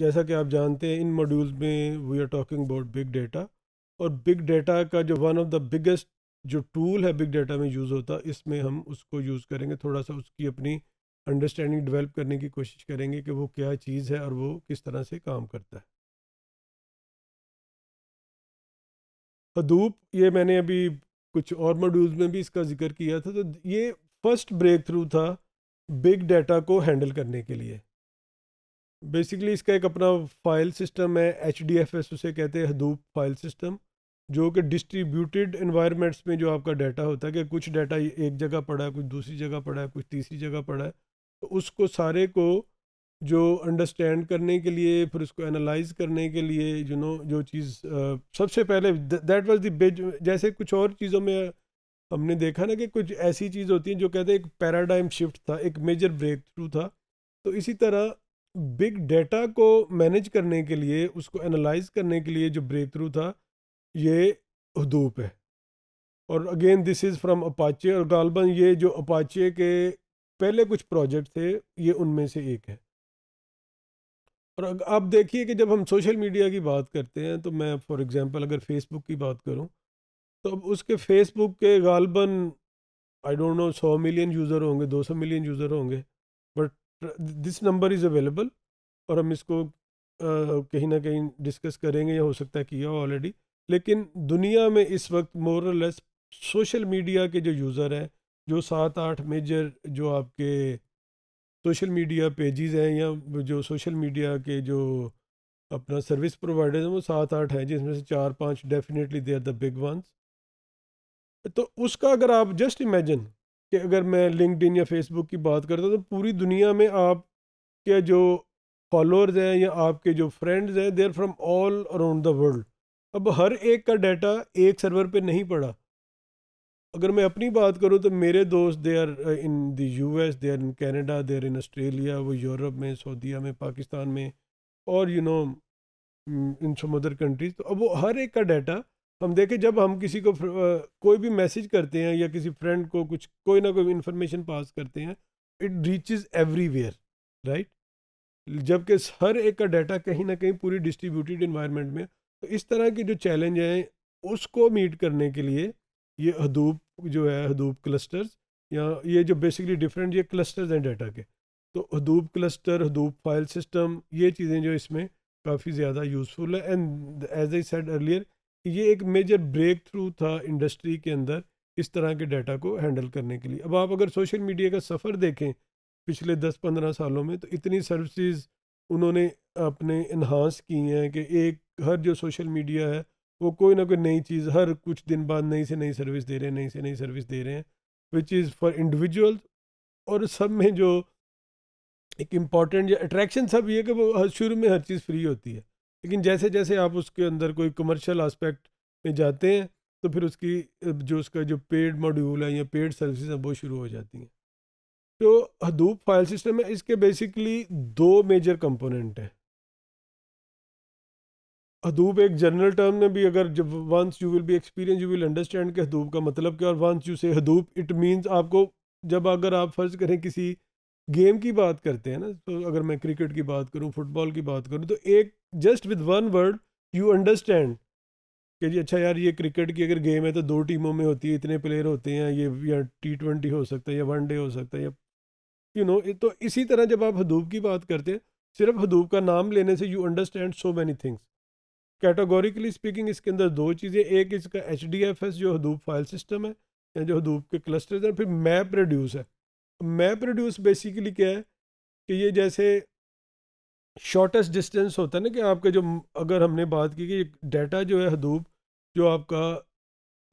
जैसा कि आप जानते हैं इन मॉड्यूल्स में we are talking about big data और बिग डेटा का जो वन ऑफ द बिगेस्ट जो टूल है बिग डेटा में यूज़ होता है इसमें हम उसको यूज़ करेंगे थोड़ा सा उसकी अपनी अंडरस्टैंडिंग डेवलप करने की कोशिश करेंगे कि वो क्या चीज़ है और वो किस तरह से काम करता है हदूप ये मैंने अभी कुछ और मॉड्यूल्स में भी इसका जिक्र किया था तो ये फर्स्ट ब्रेक थ्रू था बिग डेटा को हैंडल करने के लिए बेसिकली इसका एक अपना फाइल सिस्टम है एच डी एफ एस उसे कहते हैं हदूप फाइल सिस्टम जो कि डिस्ट्रीब्यूटेड इन्वायरमेंट्स में जो आपका डाटा होता है कि कुछ डाटा एक जगह पड़ा है कुछ दूसरी जगह पड़ा है कुछ तीसरी जगह पड़ा है तो उसको सारे को जो अंडरस्टैंड करने के लिए फिर उसको एनालाइज करने के लिए यू you नो know, जो चीज़ सबसे पहले दैट वाज बेज जैसे कुछ और चीज़ों में हमने देखा ना कि कुछ ऐसी चीज़ होती हैं जो कहते हैं एक पैराडाइम शिफ्ट था एक मेजर ब्रेक थ्रू था तो इसी तरह बिग डेटा को मैनेज करने के लिए उसको एनालाइज करने के लिए जो ब्रेक थ्रू था ये हदूप है और again this is from Apache और गालबा ये जो अपाचे के पहले कुछ प्रोजेक्ट थे ये उनमें से एक है और आप देखिए कि जब हम सोशल मीडिया की बात करते हैं तो मैं फॉर एग्जांपल अगर फेसबुक की बात करूं तो अब उसके फेसबुक के गालबन आई डोंट नो सौ मिलियन यूज़र होंगे दो सौ मिलियन यूज़र होंगे दिस नंबर इज़ अवेलेबल और हम इसको कहीं ना कहीं डिस्कस करेंगे या हो सकता है किया ऑलरेडी लेकिन दुनिया में इस वक्त मोर लेस सोशल मीडिया के जो यूज़र हैं जो सात आठ मेजर जो आपके सोशल मीडिया पेजेस हैं या जो सोशल मीडिया के जो अपना सर्विस प्रोवाइडर्स हैं वो सात आठ हैं जिसमें से चार पांच definitely they are the big ones तो उसका अगर आप जस्ट इमेजिन कि अगर मैं लिंकड या फेसबुक की बात करता तो पूरी दुनिया में आपके जो फॉलोअर्स हैं या आपके जो फ्रेंड्स हैं there from all around the world अब हर एक का डाटा एक सर्वर पे नहीं पड़ा अगर मैं अपनी बात करूँ तो मेरे दोस्त they are in the U S they are in Canada they are in Australia वो यूरोप में सऊदीया में पाकिस्तान में और you know in some other countries तो अब वो हर एक का डाटा हम देखें जब हम किसी को कोई भी मैसेज करते हैं या किसी फ्रेंड को कुछ कोई ना कोई इन्फॉर्मेशन पास करते हैं इट रीचज़ एवरीवेयर राइट जबकि हर एक का डाटा कहीं ना कहीं पूरी डिस्ट्रीब्यूटेड इन्वायरमेंट में तो इस तरह के जो चैलेंज हैं उसको मीट करने के लिए ये हदूब जो है हदूब क्लस्टर्स या ये जो बेसिकली डिफरेंट ये क्लस्टर्स हैं डाटा के तो Hadoop cluster Hadoop file system ये चीज़ें जो इसमें काफ़ी ज़्यादा यूज़फुल है and as I said earlier ये एक मेजर ब्रेक थ्रू था इंडस्ट्री के अंदर इस तरह के डाटा को हैंडल करने के लिए अब आप अगर सोशल मीडिया का सफ़र देखें पिछले दस पंद्रह सालों में तो इतनी सर्विसेज उन्होंने अपने इन्हांस की हैं कि एक हर जो सोशल मीडिया है वो कोई ना कोई नई चीज़ हर कुछ दिन बाद नई से नई सर्विस दे रहे हैं नई से नई सर्विस दे रहे हैं विच इज़ फॉर इंडिविजुअल और सब में जो एक इम्पॉर्टेंट या अट्रैक्शन सब ये कि वो शुरू में हर चीज़ फ्री होती है लेकिन जैसे जैसे आप उसके अंदर कोई कमर्शियल आस्पेक्ट में जाते हैं तो फिर उसकी जो उसका जो पेड मॉड्यूल है या पेड सर्विसेज हैं वो शुरू हो जाती हैं तो हदूप फाइल सिस्टम है इसके बेसिकली दो मेजर कंपोनेंट हैं हदूब एक जनरल टर्म में भी अगर जब once you will be experience you will understand के हदूब का मतलब क्या और वंस यू से हदूब इट मींस आपको जब अगर आप फर्ज करें किसी गेम की बात करते हैं ना तो अगर मैं क्रिकेट की बात करूँ फुटबॉल की बात करूँ तो एक just with one word you understand कि जी अच्छा यार ये क्रिकेट की अगर गेम है तो दो टीमों में होती है इतने प्लेयर होते हैं ये या टी ट्वेंटी हो सकता है या वन डे हो सकता है या यू you नो know, तो इसी तरह जब आप हदूब की बात करते हैं सिर्फ हदूब का नाम लेने से you understand so many things categorically speaking इसके अंदर दो चीज़ें एक इसका एच डी एफ एस जो हदूब फाइल सिस्टम है या जो हदूब के क्लस्टर्स हैं फिर मैप प्रोड्यूस है मैप प्रोड्यूस बेसिकली क्या है कि ये जैसे शॉर्टेस्ट डिस्टेंस होता है ना कि आपका जो अगर हमने बात की कि डाटा जो है हदूब जो आपका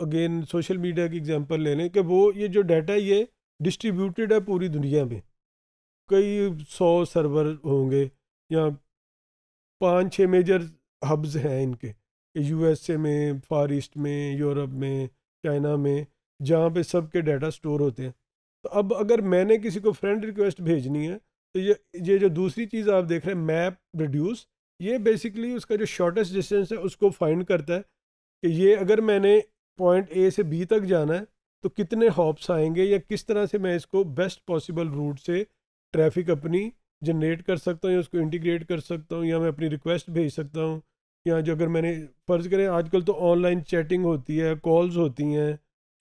अगेन सोशल मीडिया की एग्जांपल ले लें कि वो ये जो डाटा ये डिस्ट्रीब्यूटेड है पूरी दुनिया में कई सौ सर्वर होंगे या पाँच छः मेजर हब्स हैं इनके यूएसए में फार ईस्ट में यूरोप में चाइना में जहाँ पे सबके डाटा स्टोर होते हैं तो अब अगर मैंने किसी को फ्रेंड रिक्वेस्ट भेजनी है तो ये ये जो दूसरी चीज़ आप देख रहे हैं मैप रिड्यूस ये बेसिकली उसका जो शॉर्टेस्ट डिस्टेंस है उसको फाइंड करता है कि ये अगर मैंने पॉइंट ए से बी तक जाना है तो कितने हॉप्स आएंगे या किस तरह से मैं इसको बेस्ट पॉसिबल रूट से ट्रैफिक अपनी जनरेट कर सकता हूँ या उसको इंटीग्रेट कर सकता हूँ या मैं अपनी रिक्वेस्ट भेज सकता हूँ या जो अगर मैंने फ़र्ज़ करें आजकल तो ऑनलाइन चैटिंग होती है कॉल्स होती हैं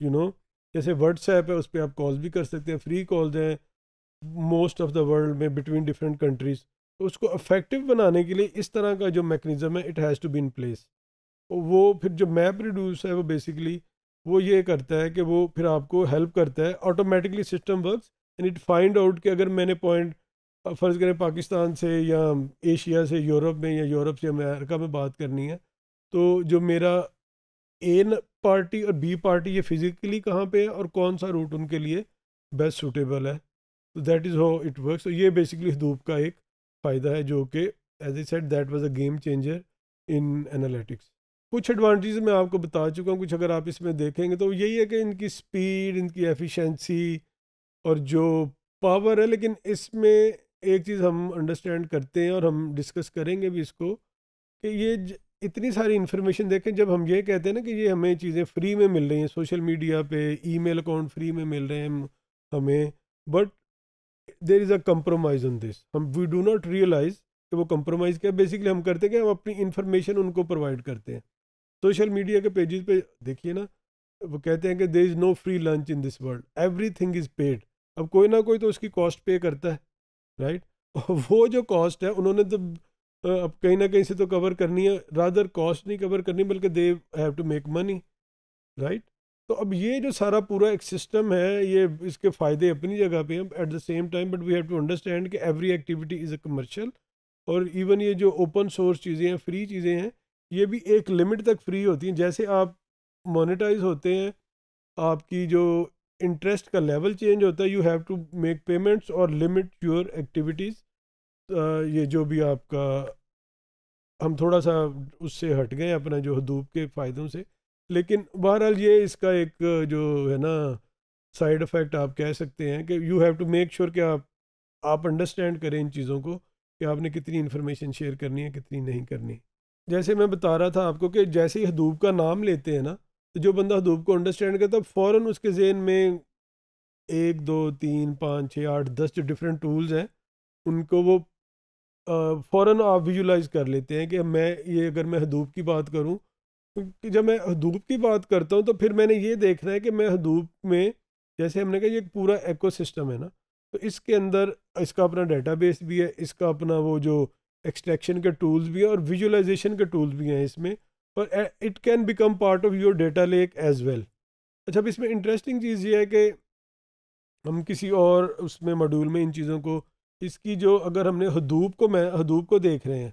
यू नो जैसे व्हाट्सएप है उस पर आप कॉल भी कर सकते हैं फ्री कॉल्स हैं मोस्ट ऑफ द वर्ल्ड में बिटवीन डिफरेंट कंट्रीज़ तो उसको अफेक्टिव बनाने के लिए इस तरह का जो मेकनिज़म है it has to be in place वो फिर जो मैप रिड्यूस है वो बेसिकली वो ये करता है कि वो फिर आपको हेल्प करता है automatically system work and it find out कि अगर मैंने पॉइंट फ़र्ज़ करें पाकिस्तान से या एशिया से यूरोप में या यूरोप से अमेरिका में बात करनी है तो जो मेरा ए पार्टी और बी पार्टी ये फिजिकली कहाँ पे है और कौन सा रूट उनके लिए बेस्ट सूटेबल है तो that is how it work तो ये बेसिकली धूप का एक फ़ायदा है जो कि as a set that was a game changer in analytics कुछ एडवांटेज मैं आपको बता चुका हूँ कुछ अगर आप इसमें देखेंगे तो यही है कि इनकी स्पीड इनकी एफिशेंसी और जो पावर है लेकिन इसमें एक चीज़ हम अंडरस्टैंड करते हैं और हम डिस्कस करेंगे भी इसको कि ये इतनी सारी इन्फॉर्मेशन देखें जब हम ये कहते हैं ना कि ये हमें चीज़ें फ्री में मिल रही हैं सोशल मीडिया पे ईमेल अकाउंट फ्री में मिल रहे हैं हमें but there is a compromise on this हम वी डू नॉट रियलाइज़ कि वो कम्प्रोमाइज़ क्या बेसिकली हम करते हैं कि हम अपनी इन्फॉर्मेशन उनको प्रोवाइड करते हैं सोशल मीडिया के पेजेस पे देखिए ना वो कहते हैं कि there is no free lunch in this world everything is paid अब कोई ना कोई तो उसकी कॉस्ट पे करता है राइट right? वो जो कॉस्ट है उन्होंने तो अब कहीं ना कहीं से तो कवर करनी है रादर कॉस्ट नहीं कवर करनी बल्कि they have to make money right तो अब ये जो सारा पूरा एक सिस्टम है ये इसके फ़ायदे अपनी जगह पे हैं at the same time but we have to understand कि every activity is a commercial और इवन ये जो ओपन सोर्स चीज़ें हैं फ्री चीज़ें हैं ये भी एक लिमिट तक फ्री होती हैं जैसे आप मोनिटाइज होते हैं आपकी जो इंटरेस्ट का लेवल चेंज होता है you have to make payments और लिमिट योर एक्टिविटीज़ ये जो भी आपका हम थोड़ा सा उससे हट गए अपना जो हदूब के फ़ायदों से लेकिन बहरहाल ये इसका एक जो है ना साइड इफ़ेक्ट आप कह सकते हैं कि you have to make sure कि आप आप अंडरस्टैंड करें इन चीज़ों को कि आपने कितनी इन्फॉर्मेशन शेयर करनी है कितनी नहीं करनी जैसे मैं बता रहा था आपको कि जैसे ही हदूब का नाम लेते हैं ना तो जो बंदा हदूब को अंडरस्टैंड करता है तो फ़ौर उसके जेन में एक दो तीन पाँच छः आठ दस जो डिफरेंट टूल्स हैं उनको वो फ़ौर आप विजुलाइज कर लेते हैं कि मैं ये अगर मैं हदूब की बात करूँ कि जब मैं हदूब की बात करता हूँ तो फिर मैंने ये देखना है कि मैं हदूब में जैसे हमने कहा ये एक पूरा एकोसिस्टम है ना तो इसके अंदर इसका अपना बेस भी है इसका अपना वो जो एक्सट्रैक्शन के टूल्स भी हैं और विजुलाइजेशन के टूल्स भी हैं इसमें और it can become part of your data lake as well अच्छा अब इसमें इंटरेस्टिंग चीज़ ये है कि हम किसी और उसमें मॉड्यूल में इन चीज़ों को इसकी जो अगर हमने हदूब को मैं हदूब को देख रहे हैं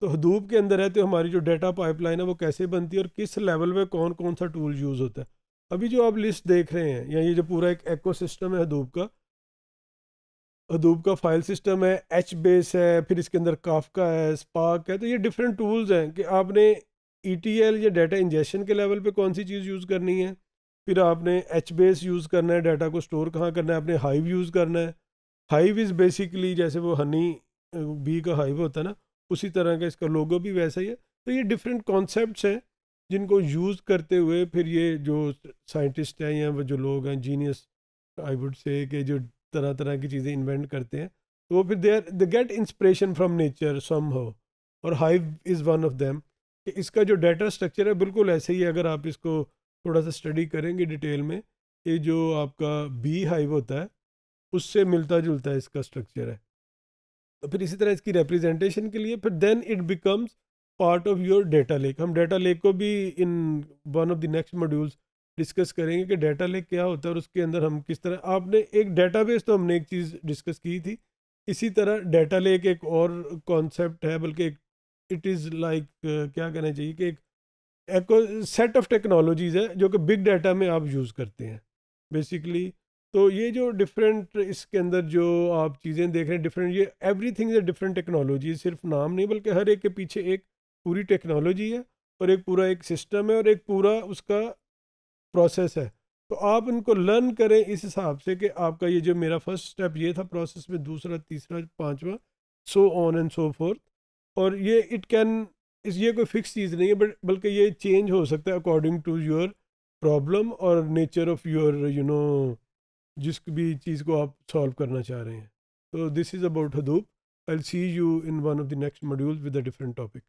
तो हदूब के अंदर है तो हमारी जो डेटा पाइपलाइन है वो कैसे बनती है और किस लेवल पे कौन कौन सा टूल यूज़ होता है अभी जो आप लिस्ट देख रहे हैं या ये जो पूरा एक सिस्टम है हदूब का हदूब का फाइल सिस्टम है एच बेस है फिर इसके अंदर काफका है स्पाक है तो ये डिफरेंट टूल्स हैं कि आपने ई e या डाटा इंजेक्शन के लेवल पे कौन सी चीज़ यूज़ करनी है फिर आपने एच बेस यूज़ करना है डाटा को स्टोर कहाँ करना है आपने हाइव यूज़ करना है हाइव इज़ बेसिकली जैसे वो हनी बी का हाइव होता है ना उसी तरह का इसका लोगो भी वैसा ही है तो ये डिफरेंट कॉन्सेप्ट हैं जिनको यूज़ करते हुए फिर ये जो साइंटिस्ट हैं या वो जो लोग हैं जीनियस आई वुड से के जो तरह तरह की चीज़ें इन्वेंट करते हैं तो वो फिर there they get inspiration from nature some हो और hive is one of them कि इसका जो डाटा स्ट्रक्चर है बिल्कुल ऐसे ही है अगर आप इसको थोड़ा सा स्टडी करेंगे डिटेल में ये जो आपका बी हाइव होता है उससे मिलता जुलता है इसका स्ट्रक्चर है तो फिर इसी तरह इसकी रिप्रेजेंटेशन के लिए फिर then it becomes part of your data lake हम डेटा लेक को भी in one of the next modules discuss करेंगे कि डेटा लेक क्या होता है और उसके अंदर हम किस तरह आपने एक डेटा तो हमने एक चीज़ डिस्कस की थी इसी तरह डेटा लेक एक और कॉन्सेप्ट है बल्कि एक इट इज़ लाइक क्या कहना चाहिए कि एक एक सेट ऑफ टेक्नोलॉजीज़ है जो कि बिग डाटा में आप यूज़ करते हैं बेसिकली तो ये जो डिफरेंट इसके अंदर जो आप चीज़ें देख रहे हैं डिफरेंट ये everything is different technology सिर्फ नाम नहीं बल्कि हर एक के पीछे एक पूरी टेक्नोलॉजी है और एक पूरा एक सिस्टम है और एक पूरा उसका प्रोसेस है तो आप इनको लर्न करें इस हिसाब से कि आपका ये जो मेरा फर्स्ट स्टेप ये था प्रोसेस में दूसरा तीसरा पाँचवा so on and so forth और ये इट कैन इस ये कोई फिक्स चीज़ नहीं है बट बल्कि ये चेंज हो सकता है अकॉर्डिंग टू योर प्रॉब्लम और nature of your you know जिस भी चीज़ को आप सॉल्व करना चाह रहे हैं तो this is about Hadoop I see you in one of the next module with a different topic